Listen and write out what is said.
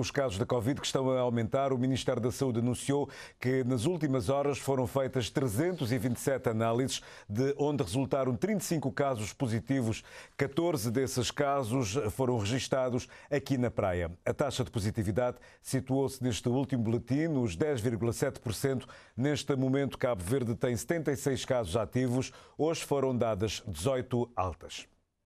Os casos da Covid que estão a aumentar, o Ministério da Saúde anunciou que nas últimas horas foram feitas 327 análises, de onde resultaram 35 casos positivos. 14 desses casos foram registados aqui na praia. A taxa de positividade situou-se neste último boletim nos 10,7%. Neste momento, Cabo Verde tem 76 casos ativos. Hoje foram dadas 18 altas.